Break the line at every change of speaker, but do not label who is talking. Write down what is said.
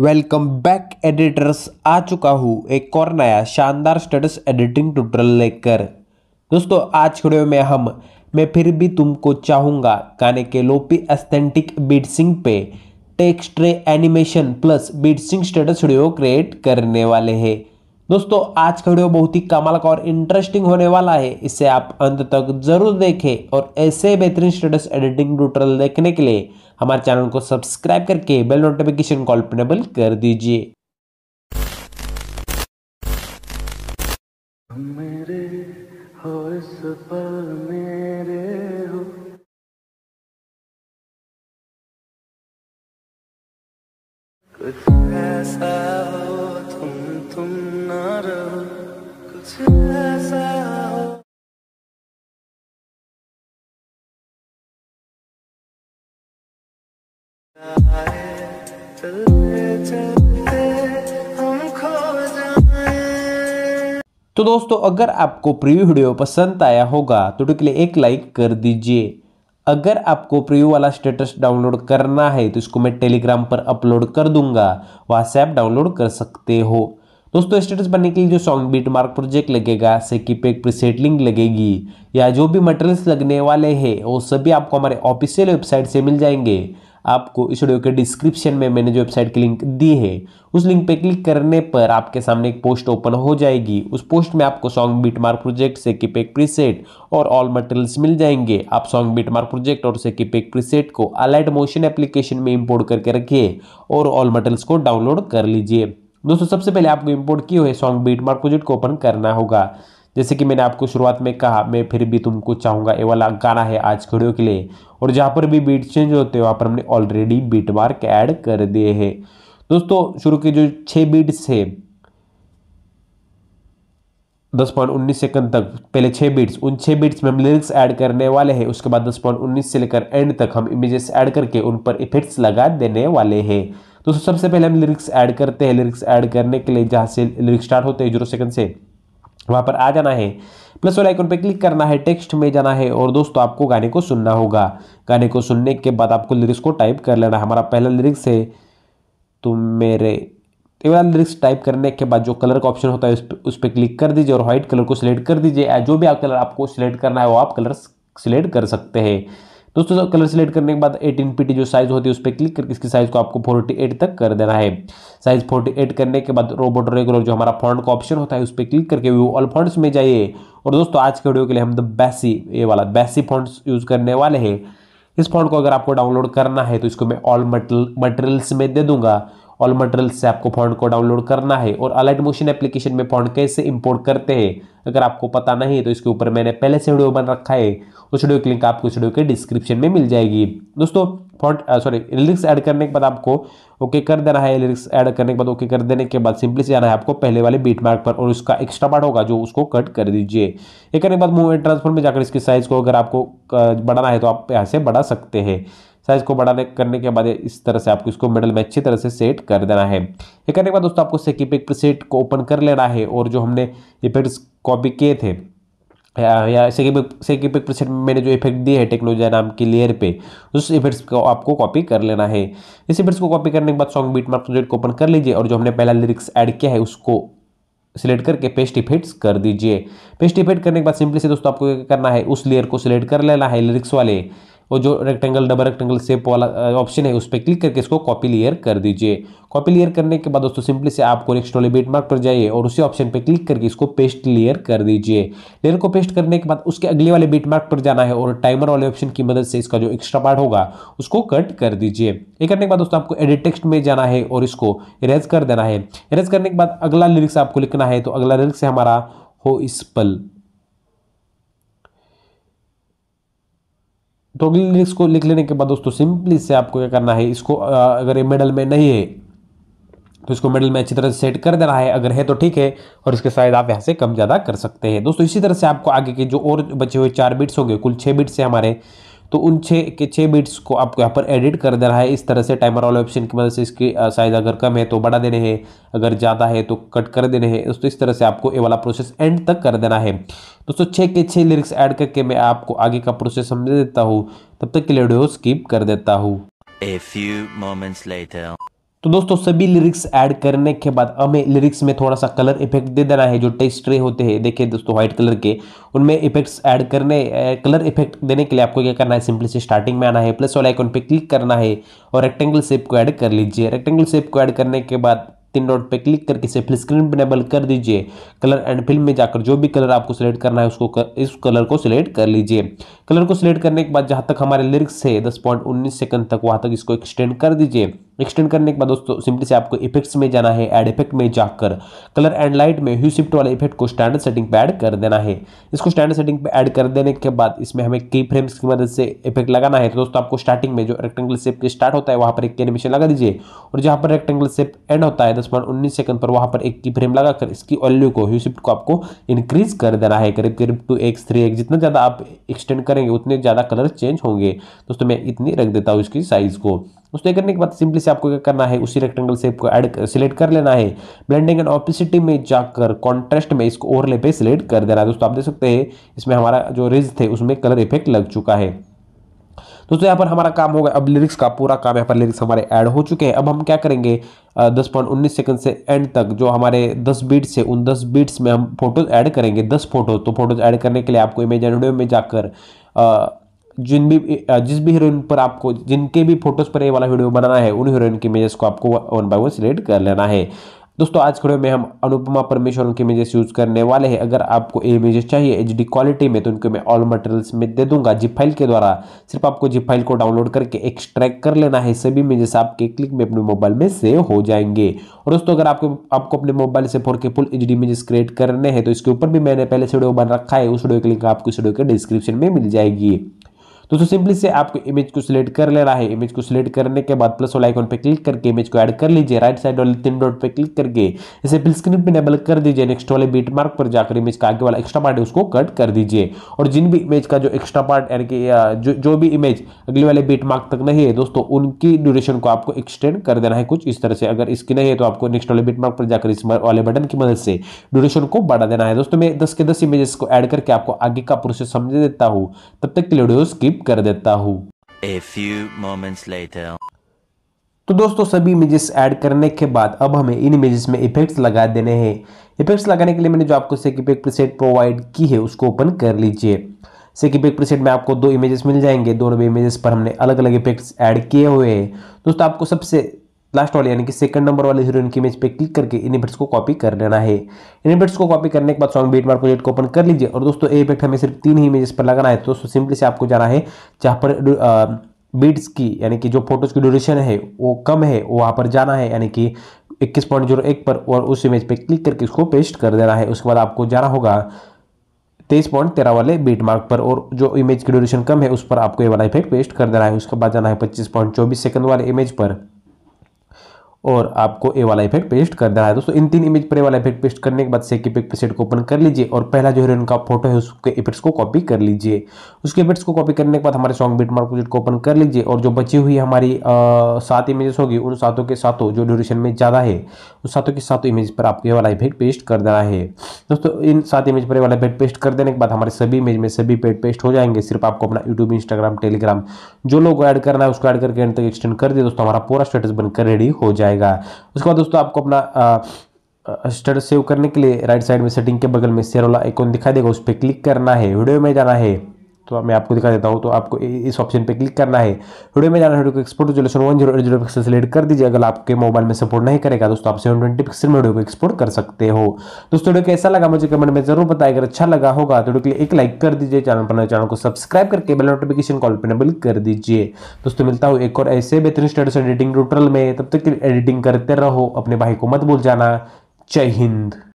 Welcome back editors आ चुका हूँ एक और नया शानदार स्टेटस एडिटिंग ट्यूटोरियल लेकर दोस्तों आज वीडियो में हम मैं फिर भी तुमको चाहूँगा गाने के लोपी एस्थेंटिक बीटसिंग पे text ray animation plus beat sync status video create करने वाले हैं दोस्तों आज का वीडियो बहुत ही कमाल का और इंटरेस्टिंग होने वाला है इसे आप अंत तक जरूर देखें और ऐसे बेहतरीन स्टेटस एडिटिंग ट्यूटोरियल देखने के लिए हमारे चैनल को सब्सक्राइब करके बेल नोटिफिकेशन कॉल पेबल कर दीजिए मेरे हो इस पल मेरे हो कुछ ऐसा हो तुम तुम ना रहो कुछ ऐसा तो दोस्तों अगर आपको प्रीव्यू वीडियो पसंद आया होगा तो उसके लिए एक लाइक कर दीजिए अगर आपको प्रीव्यू वाला स्टेटस डाउनलोड करना है तो इसको मैं टेलीग्राम पर अपलोड कर दूंगा व्हाट्सएप डाउनलोड कर सकते हो दोस्तों स्टेटस बनने के लिए जो सॉन्ग बीट मार्क प्रोजेक्ट लगेगा सेकी पे एक प्रीसेट लिंक लगेगी या जो भी मटेरियल्स लगने वाले हैं वो सभी आपको हमारे ऑफिशियल वेबसाइट से मिल जाएंगे आपको इस वीडियो के डिस्क्रिप्शन में मैंने जो वेबसाइट की लिंक दी है उस लिंक पे क्लिक करने पर आपके सामने एक पोस्ट ओपन हो जाएगी उस पोस्ट में आपको सॉन्ग मार्क प्रोजेक्ट से किपेक प्रीसेट और ऑल मटेरियल्स मिल जाएंगे आप सॉन्ग बीट मार्क प्रोजेक्ट और से किपेक प्रीसेट को अलाइड मोशन एप्लीकेशन में इम्पोर्ट करके रखिए और ऑल मटेरियल्स को डाउनलोड कर लीजिए दोस्तों सबसे पहले आपको इम्पोर्ट किए हुए सॉन्ग बीट मार्क प्रोजेक्ट को ओपन करना होगा जैसे कि मैंने आपको शुरुआत में कहा मैं फिर भी तुमको चाहूँगा ये वाला गाना है आज वीडियो के लिए और जहाँ पर भी बीट चेंज होते हैं वहाँ पर हमने ऑलरेडी बीट मार्क ऐड कर दिए हैं दोस्तों शुरू के जो छः बीट्स है दस पॉइंट उन्नीस सेकंड तक पहले छः बीट्स उन छः बीट्स में हम लिरिक्स ऐड करने वाले हैं उसके बाद दस पॉइंट उन्नीस से लेकर एंड तक हम इमेजेस ऐड करके उन पर इफेक्ट्स लगा देने वाले हैं दोस्तों सबसे पहले हम लिरिक्स ऐड करते हैं लिरिक्स ऐड करने के लिए जहाँ से लिरिक्स स्टार्ट होते हैं जीरो सेकंड से वहाँ पर आ जाना है प्लस वाले आइकन पर क्लिक करना है टेक्स्ट में जाना है और दोस्तों आपको गाने को सुनना होगा गाने को सुनने के बाद आपको लिरिक्स को टाइप कर लेना है हमारा पहला लिरिक्स है तुम मेरे ये वाला लिरिक्स टाइप करने के बाद जो कलर का ऑप्शन होता है उस पर उस पर क्लिक कर दीजिए और व्हाइट कलर को सिलेक्ट कर दीजिए जो भी आप कलर आपको सिलेक्ट करना है वो आप कलर सिलेक्ट कर सकते हैं दोस्तों कलर सेलेक्ट करने के बाद 18 पीटी जो साइज होती है उस पर क्लिक करके इसकी साइज को आपको 48 तक कर देना है साइज 48 करने के बाद रोबोट रेगुलर जो हमारा फॉन्ट का ऑप्शन होता है उस पर क्लिक करके वो ऑल फॉन्ट्स में जाइए और दोस्तों आज के वीडियो के लिए हम द बेसी ये वाला बेसी फॉन्ट्स यूज़ करने वाले हैं इस फॉन्ट को अगर आपको डाउनलोड करना है तो इसको मैं ऑल मटेरियल्स में दे दूंगा ऑल मटेरियल से आपको फॉन्ट को डाउनलोड करना है और अलाइट मोशन एप्लीकेशन में फॉन्ट कैसे इंपोर्ट करते हैं अगर आपको पता नहीं है तो इसके ऊपर मैंने पहले से वीडियो बन रखा है उस वीडियो की लिंक आपको इस वीडियो के डिस्क्रिप्शन में मिल जाएगी दोस्तों फॉन्ट सॉरी लिरिक्स ऐड करने के बाद आपको ओके कर देना है लिरिक्स ऐड करने के बाद ओके कर देने के बाद सिंपली से जाना है आपको पहले वाले बीट मार्क पर और उसका एक्स्ट्रा पार्ट होगा जो उसको कट कर दीजिए ये करने के बाद मूवमेंट ट्रांसफर में जाकर इसके साइज़ को अगर आपको बढ़ाना है तो आप यहाँ से बढ़ा सकते हैं साइज़ को बढ़ाने करने के बाद इस तरह से आपको इसको मिडल में अच्छी तरह से सेट कर देना है ये करने के बाद दोस्तों आपको सेकी पिक सेट को ओपन कर लेना है और जो हमने इफेक्ट्स कॉपी किए थे या सेकी पिक प्रीसेट में मैंने जो इफेक्ट दिए है टेक्नोलॉजी नाम की लेयर पे उस इफेक्ट्स को आपको कॉपी कर लेना है इस इफेक्ट्स को कॉपी करने के बाद सॉन्ग बीट मार्क प्रोजेक्ट को ओपन कर लीजिए और जो हमने पहला लिरिक्स ऐड किया है उसको सिलेक्ट करके पेस्ट इफेक्ट्स कर दीजिए पेस्ट इफेक्ट करने के बाद सिंपली से दोस्तों आपको क्या करना है उस लेयर को सिलेक्ट कर लेना है लिरिक्स वाले और जो रेक्टेंगल डबल रेक्टेंगल सेप वाला ऑप्शन है उस पर क्लिक करके इसको कॉपी लेयर कर दीजिए कॉपी लेयर करने के बाद दोस्तों सिंपली से आपको नेक्स्ट वाले बीट मार्क पर जाइए और उसी ऑप्शन पर क्लिक करके इसको पेस्ट लेयर कर दीजिए लेयर को पेस्ट करने के बाद उसके अगले वाले बीट मार्क पर जाना है और टाइमर वाले ऑप्शन की मदद से इसका जो एक्स्ट्रा पार्ट होगा उसको कट कर दीजिए ये करने के बाद दोस्तों आपको एडिट टेक्स्ट में जाना है और इसको इरेज कर देना है इरेज करने के बाद अगला लिरिक्स आपको लिखना है तो अगला लिरिक्स है हमारा हो इस पल टॉगल लिरिक्स को लिख लेने के बाद दोस्तों सिंपली से आपको क्या करना है इसको अगर ये मेडल में नहीं है तो इसको मेडल में अच्छी तरह से सेट कर देना है अगर है तो ठीक है और इसके शायद आप यहाँ से कम ज़्यादा कर सकते हैं दोस्तों इसी तरह से आपको आगे के जो और बचे हुए चार बिट्स होंगे कुल छः बिट्स हैं हमारे तो उन छः के छः बिट्स को आपको यहाँ पर एडिट कर देना है इस तरह से टाइमर वाले ऑप्शन की मदद से इसकी साइज़ अगर कम है तो बढ़ा देने हैं अगर ज़्यादा है तो कट कर देने हैं तो इस तरह से आपको ये वाला प्रोसेस एंड तक कर देना है दोस्तों छः के छः लिरिक्स ऐड करके मैं आपको आगे का प्रोसेस समझ देता हूँ तब तक के लिए वीडियो स्किप कर देता हूँ A few moments later. तो दोस्तों सभी लिरिक्स ऐड करने के बाद हमें लिरिक्स में थोड़ा सा कलर इफेक्ट दे देना है जो टेक्स्ट ट्रे होते हैं देखिए दोस्तों व्हाइट कलर के उनमें इफेक्ट्स ऐड करने कलर इफेक्ट देने के लिए आपको क्या करना है सिंपली से स्टार्टिंग में आना है प्लस वाले आइकॉन पे क्लिक करना है और रेक्टेंगल शेप को ऐड कर लीजिए रेक्टेंगल शेप को ऐड करने के बाद तीन डॉट पे क्लिक करके इसे फिल स्क्रीन पर इनेबल कर दीजिए कलर एंड फिल्म में जाकर जो भी कलर आपको सिलेक्ट करना है उसको कर, इस कलर को सिलेक्ट कर लीजिए कलर को सिलेक्ट करने के बाद जहाँ तक हमारे लिरिक्स है दस पॉइंट उन्नीस सेकंड तक वहाँ तक इसको एक्सटेंड कर दीजिए एक्सटेंड करने के बाद दोस्तों सिंपली से आपको इफेक्ट्स में जाना है एड इफेक्ट में जाकर कलर एंड लाइट में ह्यू शिफ्ट वाले इफेक्ट को स्टैंडर्ड सेटिंग पर ऐड कर देना है इसको स्टैंडर्ड सेटिंग पर ऐड कर देने के बाद इसमें हमें की फ्रेम्स की मदद से इफेक्ट लगाना है तो दोस्तों आपको स्टार्टिंग में जो रेक्टेंगल शेप स्टार्ट होता है वहाँ पर एक एनिमेशन लगा दीजिए और जहाँ पर रेक्टेंगल शेप एंड होता है माइनस वन उन्नीस सेकंड पर वहां पर एक की फ्रेम लगाकर इसकी वैल्यू को ह्यू शिफ्ट को आपको इंक्रीज कर देना है करीब करीब टू एक्स थ्री एक्स जितना ज़्यादा आप एक्सटेंड करेंगे उतने ज़्यादा कलर चेंज होंगे दोस्तों मैं इतनी रख देता हूँ इसकी साइज़ को दोस्तों ये करने के बाद सिंपली से आपको क्या करना है उसी रेक्टेंगल शेप को एड सिलेक्ट कर लेना है ब्लेंडिंग एंड ऑपिसिटी में जाकर कॉन्ट्रेस्ट में इसको ओवरले पे सिलेक्ट कर देना है दोस्तों आप देख सकते हैं इसमें हमारा जो रिज थे उसमें कलर इफेक्ट लग चुका है दोस्तों यहाँ पर हमारा काम होगा अब लिरिक्स का पूरा काम यहाँ पर लिरिक्स हमारे ऐड हो चुके हैं अब हम क्या करेंगे दस पॉइंट उन्नीस सेकंड से एंड तक जो हमारे दस बीट्स है उन दस बीट्स में हम फोटोज ऐड करेंगे दस फोटोज तो फोटोज ऐड करने के लिए आपको इमेज एंड में जाकर जिन भी जिस भी हीरोइन पर आपको जिनके भी फोटोज पर ये वाला वीडियो बनाना है उन हीरोइन की इमेजेस को आपको वन बाय वन सिलेक्ट कर लेना है दोस्तों आज वीडियो में हम अनुपमा परमेश्वर उनके इमेजेस यूज़ करने वाले हैं अगर आपको ये इमेजेस चाहिए एच क्वालिटी में तो उनको मैं ऑल मटेरियल्स में दे दूंगा जिप फाइल के द्वारा सिर्फ आपको जिप फाइल को डाउनलोड करके एक्सट्रैक्ट कर लेना है सभी इमेजेस आपके क्लिक में अपने मोबाइल में सेव हो जाएंगे और दोस्तों अगर आपको आपको अपने मोबाइल से फोर के फुल एच इमेजेस क्रिएट करने हैं तो इसके ऊपर भी मैंने पहले से वीडियो बन रखा है उस वीडियो के लिंक आपको इस वीडियो के डिस्क्रिप्शन में मिल जाएगी दोस्तों सिंपली से आपको इमेज को सिलेक्ट कर लेना है इमेज को सिलेक्ट करने के बाद प्लस वाला आइकॉन पर क्लिक करके इमेज को ऐड कर लीजिए राइट साइड वाले तीन डॉट पर क्लिक करके इसे फिल स्क्रीन पर नेबल कर दीजिए नेक्स्ट वाले बीट मार्क पर जाकर इमेज का आगे वाला एक्स्ट्रा पार्ट है उसको कट कर दीजिए और जिन भी इमेज का जो एक्स्ट्रा पार्ट यानी कि जो भी इमेज अगले वाले बीट मार्क तक नहीं है दोस्तों उनकी ड्यूरेशन को आपको एक्सटेंड कर देना है कुछ इस तरह से अगर इसकी नहीं है तो आपको नेक्स्ट वाले बीट मार्क पर जाकर इस वाले बटन की मदद से ड्यूरेशन को बढ़ा देना है दोस्तों मैं दस के दस इमेजेस को ऐड करके आपको आगे का प्रोसेस समझ देता हूँ तब तक के लिए स्किप कर देता हूँ तो दोस्तों सभी इमेजेस ऐड करने के बाद अब हमें इन इमेजेस में इफेक्ट्स लगा देने हैं इफेक्ट्स लगाने के लिए मैंने जो आपको सेकिपेक प्रीसेट प्रोवाइड की है उसको ओपन कर लीजिए सेकिपेक प्रीसेट में आपको दो इमेजेस मिल जाएंगे दोनों भी इमेजेस पर हमने अलग अलग इफेक्ट्स ऐड किए हुए हैं दोस्तों आपको सबसे लास्ट वाले यानी कि सेकंड नंबर वाले हीरोइन की इमेज पे क्लिक करके इन इफेक्ट्स को कॉपी कर लेना है इन इफेक्ट्स को कॉपी करने के बाद सॉन्ग बीट मार्क प्रोजेक्ट को ओपन कर लीजिए और दोस्तों ये इफेक्ट हमें सिर्फ तीन ही इमेजेस पर लगाना है तो सिंपली से आपको जाना है जहाँ पर बीट्स की यानी कि जो फोटोज की ड्यूरेशन है वो कम है वहाँ पर जाना है यानी कि इक्कीस पॉइंट जीरो एक पर और उस इमेज पर क्लिक करके उसको पेस्ट कर देना है उसके बाद आपको जाना होगा तेईस पॉइंट तेरह वाले बीट मार्क पर और जो इमेज की ड्यूरेशन कम है उस पर आपको ये वाला इफेक्ट पेस्ट कर देना है उसके बाद जाना है पच्चीस पॉइंट चौबीस सेकंड वाले इमेज पर और आपको ए वाला इफेक्ट पेस्ट कर देना है दोस्तों इन तीन इमेज पर ए वाला इफेक्ट पेस्ट करने के बाद से पिक प्रीसेट को ओपन कर लीजिए और पहला जो है उनका फोटो है उसके इफेक्ट्स को कॉपी कर लीजिए उसके इफेक्ट्स को कॉपी करने के बाद हमारे सॉन्ग बीट मार्क प्रोजेक्ट को ओपन कर लीजिए और जो बची हुई हमारी सात इमेजेस होगी उन सातों के सातों जो ड्यूरेशन में ज़्यादा है उस सातों के सातों इमेज पर आपको ए वाला इफेक्ट पेस्ट कर देना है दोस्तों इन सात इमेज पर ए वाला इफेक्ट पेस्ट कर देने के बाद हमारे सभी इमेज में सभी पेड पेस्ट हो जाएंगे सिर्फ आपको अपना यूट्यूब इंस्टाग्राम टेलीग्राम जो लोग ऐड करना है उसको ऐड करके एंड तक एक्सटेंड कर दिए दोस्तों हमारा पूरा स्टेटस बनकर रेडी हो जाए जाएगा उसके बाद दोस्तों आपको अपना स्टेटस सेव करने के लिए राइट साइड में सेटिंग के बगल में शेयर वाला आइकॉन दिखाई देगा उस पर क्लिक करना है वीडियो में जाना है तो मैं आपको दिखा देता हूँ तो आपको इस ऑप्शन पे क्लिक करना है वीडियो में जाना वीडियो को export resolution one zero zero pixel select कर दीजिए अगर आपके मोबाइल में सपोर्ट नहीं करेगा दोस्तों आप सेवन ट्वेंटी पिक्सल में वीडियो को एक्सपोर्ट कर सकते हो दोस्तों वीडियो कैसा लगा मुझे कमेंट में जरूर बताए अगर अच्छा लगा होगा तो वीडियो के लिए एक लाइक कर दीजिए चैनल पर चैनल को सब्सक्राइब करके बेल नोटिफिकेशन कॉल पर नबल कर दीजिए दोस्तों मिलता हूँ एक और ऐसे बेहतरीन स्टेटस एडिटिंग ट्यूटोरियल में तब तक एडिटिंग करते रहो अपने भाई को मत भूल जाना जय हिंद